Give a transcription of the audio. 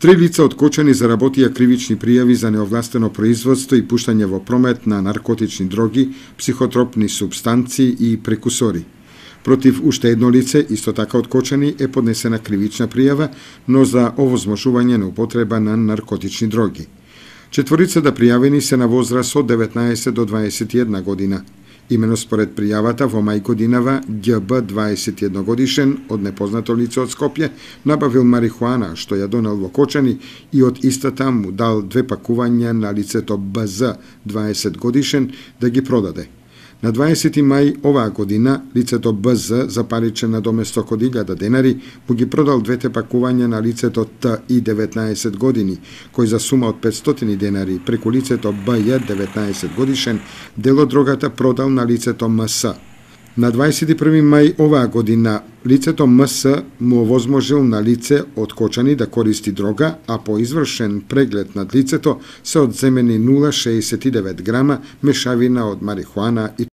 Три лица откочени заработија кривични пријави за неовластено производство и пуштање во промет на наркотични дроги, психотропни субстанции и прекусори. Против уште едно лице, исто така откочени, е поднесена кривична пријава, но за овозможување на употреба на наркотични дроги. Четворицата да пријавени се на возраст од 19 до 21 година. Имено според пријавата во мајко Динава, ГБ 21 годишен од непознато лице од Скопје набавил марихуана што ја донел во Кочани и од истата му дал две пакувања на лицето БЗ 20 годишен да ги продаде. На 20 мај оваа година, лицето БЗ за паричен доместок од 1000 денари му ги продал двете пакувања на лицето Т и 19 години, кој за сума од 500 денари преку лицето БЈ 19 годишен, дело дрогата продал на лицето МС. На 21 мај оваа година, лицето МС му овозможил на лице од Кочани да користи дрога, а по извршен преглед над лицето се одземени 0,69 грама мешавина од марихуана и